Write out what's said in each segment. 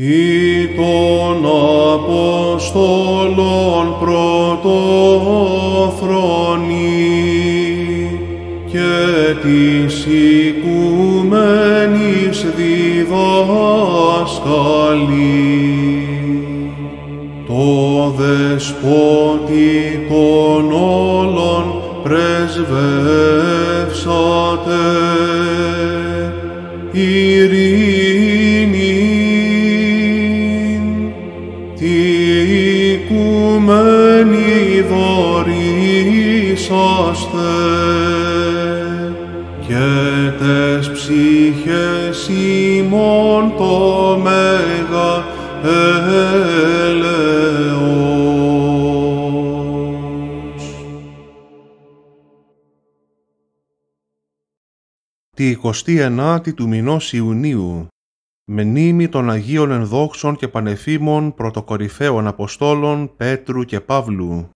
ή των Αποστολών πρωτόφρονη και της οικουμένης διδασκαλή. Το δεσπότη των όλων πρεσβεύσατε, τη 29η του μηνός Ιουνίου, μνήμη των Αγίων Ενδόξων και Πανεφήμων Πρωτοκορυφαίων Αποστόλων Πέτρου και Παύλου.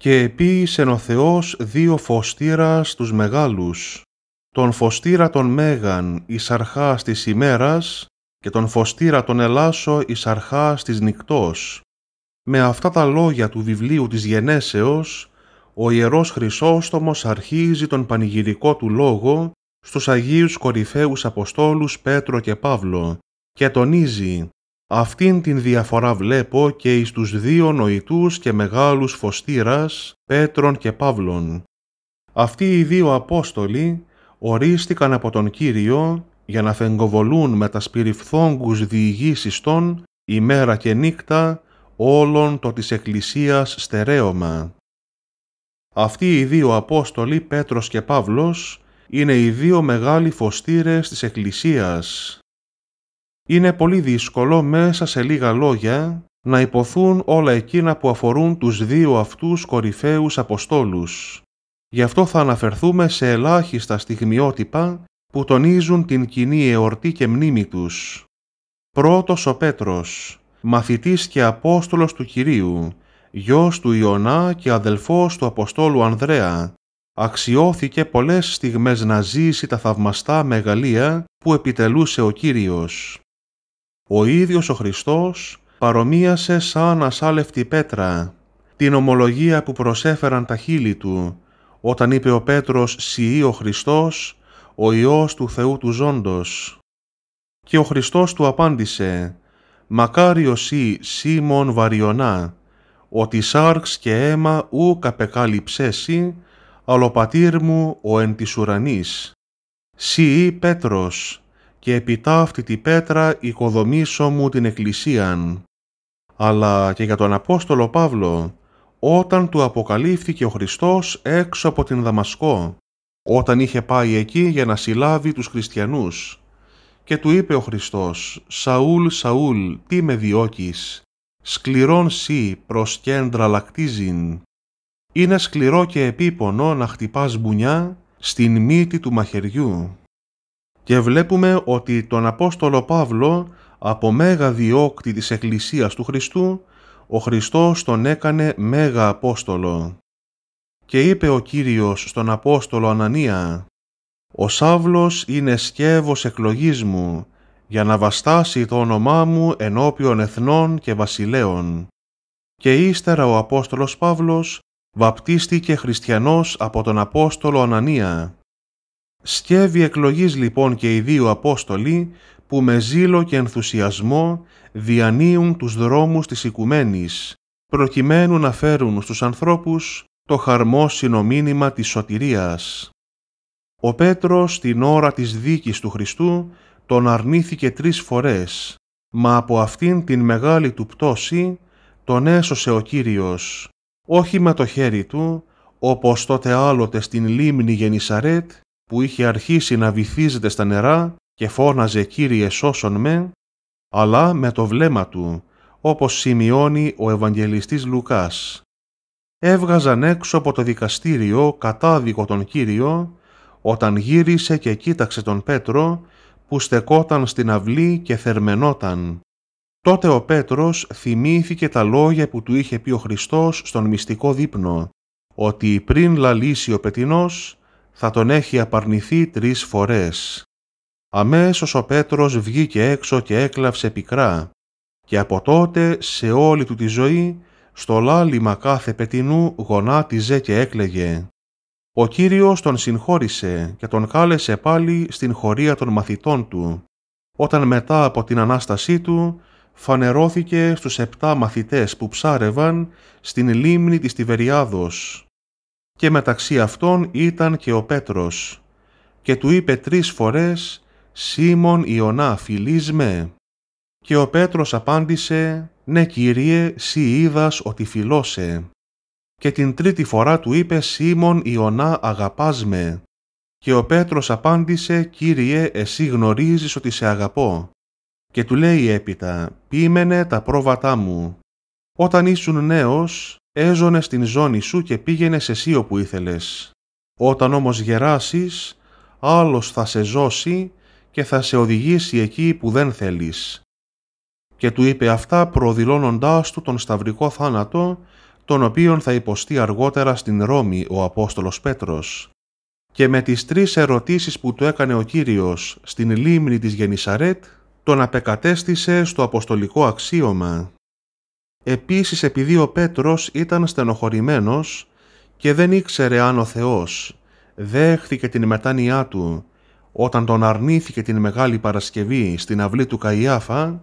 Και επίησεν ο Θεός δύο φωστήρας τους μεγάλους, τον φωστήρα των Μέγαν εις αρχάς της ημέρας και τον φωστήρα των Ελάσο εις αρχάς της νυκτός. Με αυτά τα λόγια του βιβλίου της Γενέσεως, ο Ιερός Χρυσόστομος αρχίζει τον πανηγυρικό του λόγο στους Αγίους κορυφαίους Αποστόλους Πέτρο και Παύλο και τονίζει «Αυτήν την διαφορά βλέπω και εις τους δύο νοητούς και μεγάλους φωστήρας Πέτρον και Παύλων». Αυτοί οι δύο Απόστολοι ορίστηκαν από τον Κύριο για να φεγκοβολούν με τα σπυριφθόγκους διηγήσεις των ημέρα και νύχτα όλων το της Εκκλησίας στερέωμα. Αυτοί οι δύο Απόστολοι Πέτρος και Παύλος είναι οι δύο μεγάλοι φωστήρες της Εκκλησίας. Είναι πολύ δύσκολο μέσα σε λίγα λόγια να υποθούν όλα εκείνα που αφορούν τους δύο αυτούς κορυφαίους Αποστόλους. Γι' αυτό θα αναφερθούμε σε ελάχιστα στιγμιότυπα που τονίζουν την κοινή εορτή και μνήμη τους. Πρώτος ο Πέτρος, μαθητής και Απόστολος του Κυρίου, γιος του Ιωνά και αδελφός του Αποστόλου Ανδρέα, αξιώθηκε πολλές στιγμές να ζήσει τα θαυμαστά μεγαλεία που επιτελούσε ο Κύριος. Ο ίδιος ο Χριστός παρομοίασε σαν ασάλευτη πέτρα, την ομολογία που προσέφεραν τα χείλη του, όταν είπε ο Πέτρος «Σιή ο Χριστός, ο Υιός του Θεού του Ζώντος». Και ο Χριστός του απάντησε «Μακάριο σύ Σίμων Βαριονά, ότι σάρξ και αίμα ου καπεκάλυψέσι, αλοπατήρ μου ο εν της ουρανής, σύ πέτρος, και επιτά αυτή τη πέτρα οικοδομήσω μου την εκκλησίαν. Αλλά και για τον Απόστολο Παύλο, όταν του αποκαλύφθηκε ο Χριστός έξω από την Δαμασκό, όταν είχε πάει εκεί για να συλλάβει τους χριστιανούς. Και του είπε ο Χριστός, «Σαούλ, Σαούλ, τι με διώκεις, σκληρών σύ προς κέντρα λακτίζειν, είναι σκληρό και επίπονο να χτυπάς μπουνιά στην μύτη του μαχαιριού. Και βλέπουμε ότι τον Απόστολο Παύλο από μέγα διώκτη της Εκκλησίας του Χριστού, ο Χριστός τον έκανε μέγα Απόστολο. Και είπε ο Κύριος στον Απόστολο Ανανία, «Ο Σάβλος είναι σκεύος εκλογής μου, για να βαστάσει το όνομά μου ενώπιον εθνών και βασιλέων». Και ύστερα ο Απόστολος Παύλος βαπτίστηκε χριστιανός από τον Απόστολο Ανανία. Σκεύη εκλογής λοιπόν και οι δύο Απόστολοι που με ζήλο και ενθουσιασμό διανύουν τους δρόμους της οικουμένης, προκειμένου να φέρουν στους ανθρώπους το χαρμόσυνο μήνυμα της σωτηρίας. Ο Πέτρος την ώρα της δίκης του Χριστού τον αρνήθηκε τρεις φορές, μα από αυτήν την μεγάλη του πτώση τον έσωσε ο Κύριος, όχι με το χέρι του, όπως τότε άλλοτε στην λίμνη Γενισαρέτ, που είχε αρχίσει να βυθίζεται στα νερά και φώναζε «Κύριε σώσον με», αλλά με το βλέμμα του, όπως σημειώνει ο Ευαγγελιστής Λουκάς. Έβγαζαν έξω από το δικαστήριο κατάδικο τον Κύριο, όταν γύρισε και κοίταξε τον Πέτρο, που στεκόταν στην αυλή και θερμενόταν. Τότε ο Πέτρος θυμήθηκε τα λόγια που του είχε πει ο Χριστός στον μυστικό δείπνο, ότι πριν λαλήσει ο πετινός θα τον έχει απαρνηθεί τρεις φορές. Αμέσως ο Πέτρος βγήκε έξω και έκλαψε πικρά και από τότε σε όλη του τη ζωή στο λάλημα κάθε πετινού γονάτιζε και έκλαιγε. Ο Κύριος τον συγχώρησε και τον κάλεσε πάλι στην χωρία των μαθητών του, όταν μετά από την Ανάστασή του φανερώθηκε στους επτά μαθητές που ψάρευαν στην λίμνη της Τιβεριάδος. Και μεταξύ αυτών ήταν και ο Πέτρος. Και του είπε τρεις φορές «Σίμων Ιωνά φιλείς με». Και ο Πέτρος απάντησε «Ναι Κύριε, σύ είδας ότι φιλώσε». Και την τρίτη φορά του είπε «Σίμων Ιωνά αγαπάς με». Και ο Πέτρος απάντησε «Κύριε, εσύ γνωρίζεις ότι σε αγαπώ». Και του λέει έπειτα «Πείμενε τα πρόβατά μου». Όταν ήσουν νέος, έζωνε στην ζώνη σου και σε εσύ όπου ήθελες. Όταν όμως γεράσεις, άλλος θα σε ζώσει και θα σε οδηγήσει εκεί που δεν θέλεις. Και του είπε αυτά προδηλώνοντάς του τον σταυρικό θάνατο, τον οποίον θα υποστεί αργότερα στην Ρώμη ο Απόστολος Πέτρος. Και με τις τρεις ερωτήσεις που του έκανε ο Κύριος στην λίμνη της Γενισαρέτ, τον απεκατέστησε στο αποστολικό αξίωμα. Επίσης επειδή ο Πέτρος ήταν στενοχωρημένος και δεν ήξερε αν ο Θεός δέχθηκε την μετάνοιά του όταν τον αρνήθηκε την Μεγάλη Παρασκευή στην αυλή του Καϊάφα,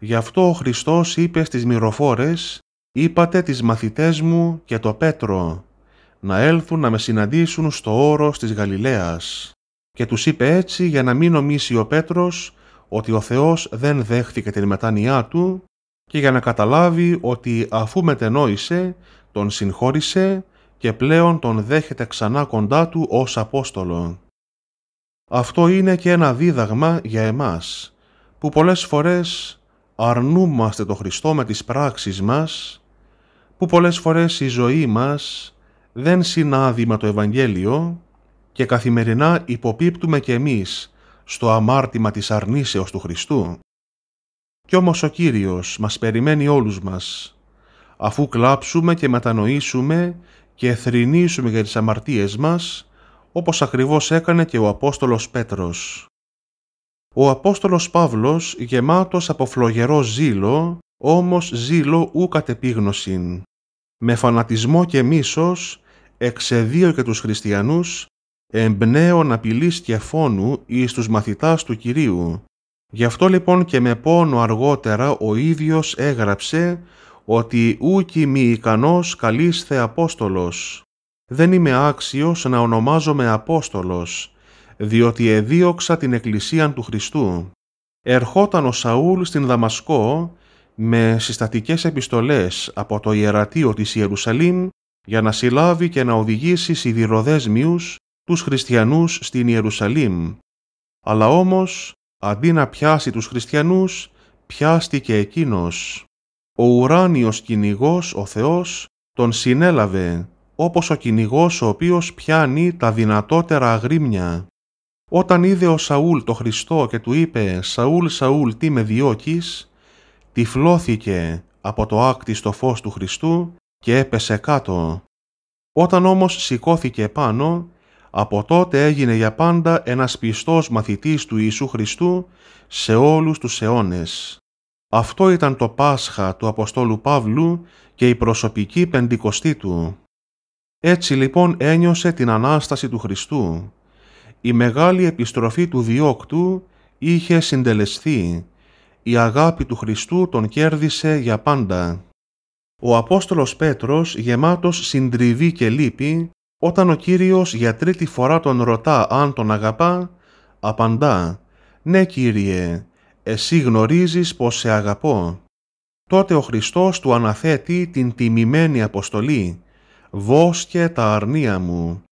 γι' αυτό ο Χριστός είπε στις μυροφόρες «Είπατε τις μαθητές μου και το Πέτρο να έλθουν να με συναντήσουν στο όρος της Γαλιλαίας» και τους είπε έτσι για να μην νομίσει ο Πέτρος ότι ο Θεός δεν δέχθηκε την μετάνοιά του και για να καταλάβει ότι αφού μετενόησε, τον συγχώρησε και πλέον τον δέχεται ξανά κοντά του ως Απόστολο. Αυτό είναι και ένα δίδαγμα για εμάς, που πολλές φορές αρνούμαστε το Χριστό με τις πράξεις μας, που πολλές φορές η ζωή μας δεν συνάδει με το Ευαγγέλιο και καθημερινά υποπίπτουμε κι εμείς στο αμάρτημα της αρνήσεως του Χριστού. Κι όμως ο Κύριος μας περιμένει όλους μας, αφού κλάψουμε και μετανοήσουμε και θρηνήσουμε για τις αμαρτίες μας, όπως ακριβώς έκανε και ο Απόστολος Πέτρος. Ο Απόστολος Παύλος, γεμάτος από φλογερό ζήλο, όμως ζήλο ου κατεπίγνωσιν. Με φανατισμό και μίσος, εξεδίωκε τους χριστιανούς εμπνέων απειλής και φόνου εις τους μαθητάς του Κυρίου. Γι' αυτό λοιπόν και με πόνο αργότερα ο ίδιος έγραψε ότι ούκι μη ικανός καλής Απόστολος. Δεν είμαι άξιος να ονομάζομαι Απόστολος, διότι εδίωξα την Εκκλησίαν του Χριστού. Ερχόταν ο Σαούλ στην Δαμασκό με συστατικές επιστολές από το ιερατείο της Ιερουσαλήμ για να συλλάβει και να οδηγήσει σιδηροδέσμιους τους χριστιανούς στην Ιερουσαλήμ. Αλλά όμως, αντί να πιάσει τους χριστιανούς, πιάστηκε εκείνος. Ο ουράνιος κυνηγός ο Θεός, τον συνέλαβε, όπως ο κυνηγός ο οποίος πιάνει τα δυνατότερα αγρίμια. Όταν είδε ο Σαούλ το Χριστό και του είπε «Σαούλ, Σαούλ, τι με διώκεις», τυφλώθηκε από το άκτιστο φως του Χριστού και έπεσε κάτω. Όταν όμως σηκώθηκε πάνω, από τότε έγινε για πάντα ένας πιστός μαθητής του Ιησού Χριστού σε όλους τους αιώνες. Αυτό ήταν το Πάσχα του Αποστόλου Παύλου και η προσωπική πεντηκοστή του. Έτσι λοιπόν ένιωσε την Ανάσταση του Χριστού. Η μεγάλη επιστροφή του διώκτου είχε συντελεστεί. Η αγάπη του Χριστού τον κέρδισε για πάντα. Ο Απόστολος Πέτρος, γεμάτος συντριβή και λύπη, όταν ο Κύριος για τρίτη φορά τον ρωτά αν τον αγαπά, απαντά «Ναι Κύριε, εσύ γνωρίζεις πως σε αγαπώ». Τότε ο Χριστός του αναθέτει την τιμημένη αποστολή «Βόσκε τα αρνία μου».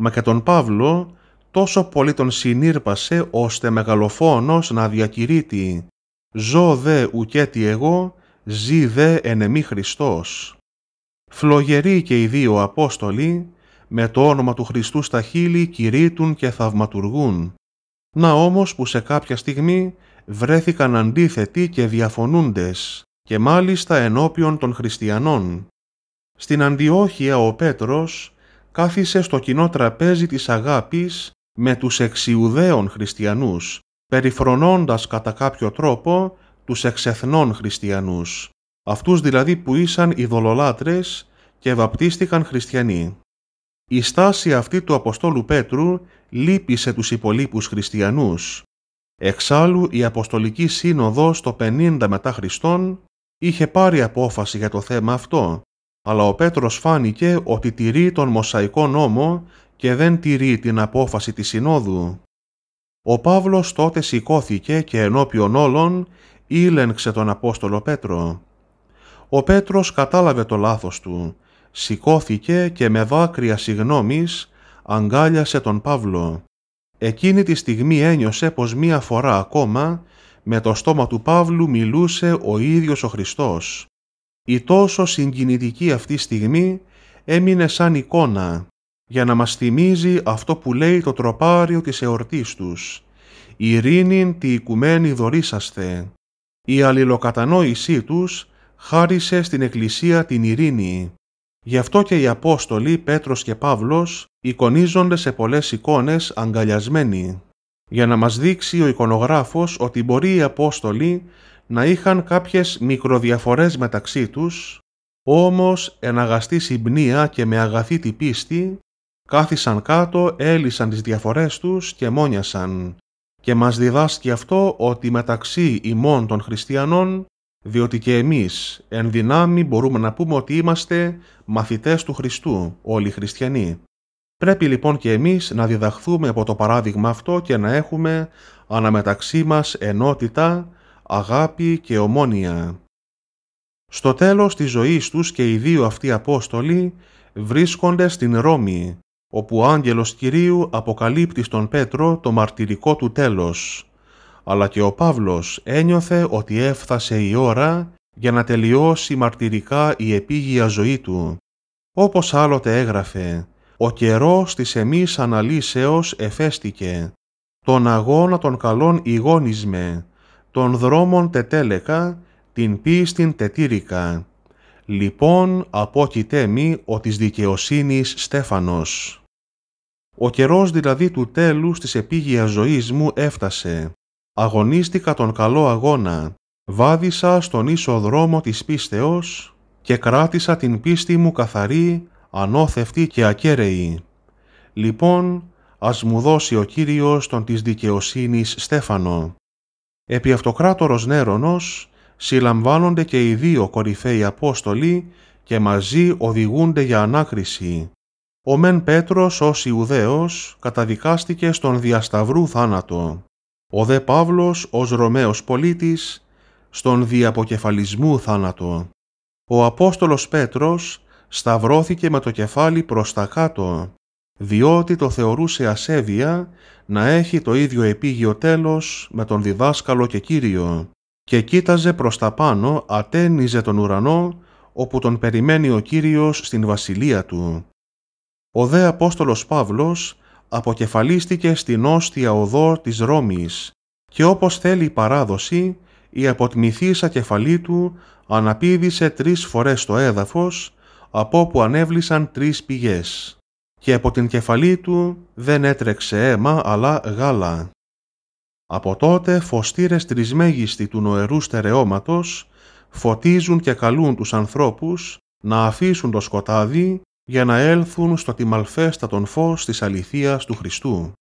Μα και τον Παύλο τόσο πολύ τον συνήρπασε ώστε μεγαλοφόνος να διακηρύττει «Ζω δε ουκέτι εγώ, ζει δε εν Χριστός». Φλογεροί και οι δύο Απόστολοι με το όνομα του Χριστού στα χείλη κηρύττουν και θαυματουργούν. Να όμως που σε κάποια στιγμή βρέθηκαν αντίθετοι και διαφωνούντες και μάλιστα ενώπιον των χριστιανών. Στην Αντιόχεια ο Πέτρος κάθισε στο κοινό τραπέζι της αγάπης με τους εξιουδαίων χριστιανούς, περιφρονώντας κατά κάποιο τρόπο τους εξεθνών χριστιανούς, αυτούς δηλαδή που ήσαν ειδωλολάτρες και βαπτίστηκαν χριστιανοί. Η στάση αυτή του Αποστόλου Πέτρου λύπησε τους υπολείπους χριστιανούς. Εξάλλου η Αποστολική Σύνοδος το 50 μετά Χριστόν είχε πάρει απόφαση για το θέμα αυτό, αλλά ο Πέτρος φάνηκε ότι τηρεί τον Μωσαϊκό νόμο και δεν τηρεί την απόφαση της Συνόδου. Ο Παύλος τότε σηκώθηκε και ενώπιον όλων ήλενξε τον Απόστολο Πέτρο. Ο Πέτρος κατάλαβε το λάθος του σηκώθηκε και με δάκρυα συγνώμης αγκάλιασε τον Παύλο. Εκείνη τη στιγμή ένιωσε πως μία φορά ακόμα με το στόμα του Παύλου μιλούσε ο ίδιος ο Χριστός. Η τόσο συγκινητική αυτή στιγμή έμεινε σαν εικόνα για να μας θυμίζει αυτό που λέει το τροπάριο της εορτής τους «Ηρήνην τη οικουμένη δωρήσαστε». Η αλληλοκατανόησή τους χάρισε στην Εκκλησία την ειρήνη. Γι' αυτό και οι Απόστολοι Πέτρος και Παύλος εικονίζονται σε πολλές εικόνες αγκαλιασμένοι, για να μας δείξει ο εικονογράφος ότι μπορεί οι Απόστολοι να είχαν κάποιες μικροδιαφορές μεταξύ τους, όμως αγαστή συμπνία και με αγαθή την πίστη, κάθισαν κάτω, έλυσαν τις διαφορές τους και μόνιασαν. Και μας διδάσκει αυτό ότι μεταξύ ημών των χριστιανών διότι και εμείς εν δυνάμει μπορούμε να πούμε ότι είμαστε μαθητές του Χριστού, όλοι οι χριστιανοί. Πρέπει λοιπόν και εμείς να διδαχθούμε από το παράδειγμα αυτό και να έχουμε αναμεταξύ μας ενότητα, αγάπη και ομόνια. Στο τέλος της ζωής τους και οι δύο αυτοί Απόστολοι βρίσκονται στην Ρώμη, όπου ο άγγελος Κυρίου αποκαλύπτει στον Πέτρο το μαρτυρικό του τέλος αλλά και ο Παύλος ένιωθε ότι έφτασε η ώρα για να τελειώσει μαρτυρικά η επίγεια ζωή του. Όπως άλλοτε έγραφε, ο καιρός της εμείς αναλύσεως εφέστηκε, τον αγώνα των καλών ηγόνισμε, τον δρόμων τετέλεκα, την πίστην τετήρικα. Λοιπόν, απόκειτέ μη ο της δικαιοσύνης Στέφανος. Ο καιρός δηλαδή του τέλους της επίγειας ζωής μου έφτασε αγωνίστηκα τον καλό αγώνα, βάδισα στον ίσο δρόμο της πίστεως και κράτησα την πίστη μου καθαρή, ανώθευτη και ακέραιη. Λοιπόν, ας μου δώσει ο Κύριος τον της δικαιοσύνης Στέφανο. Επί αυτοκράτορος Νέρονος συλλαμβάνονται και οι δύο κορυφαίοι Απόστολοι και μαζί οδηγούνται για ανάκριση. Ο Μεν Πέτρος ως Ιουδαίος καταδικάστηκε στον διασταυρού θάνατο. Ο δε Παύλος ως Ρωμαίος πολίτης, στον διαποκεφαλισμού θάνατο. Ο Απόστολος Πέτρος σταυρώθηκε με το κεφάλι προς τα κάτω, διότι το θεωρούσε ασέβεια να έχει το ίδιο επίγειο τέλος με τον διδάσκαλο και Κύριο και κοίταζε προς τα πάνω ατένιζε τον ουρανό όπου τον περιμένει ο Κύριος στην βασιλεία του. Ο δε Απόστολος Παύλος αποκεφαλίστηκε στην όστια οδό της Ρώμης και όπως θέλει η παράδοση, η αποτμηθήσα κεφαλή του αναπήδησε τρεις φορές το έδαφος, από όπου ανέβλησαν τρεις πηγές. Και από την κεφαλή του δεν έτρεξε αίμα αλλά γάλα. Από τότε φωστήρες τρισμέγιστοι του νοερού στερεώματος φωτίζουν και καλούν τους ανθρώπους να αφήσουν το σκοτάδι για να έλθουν στο τον φως της αληθείας του Χριστού.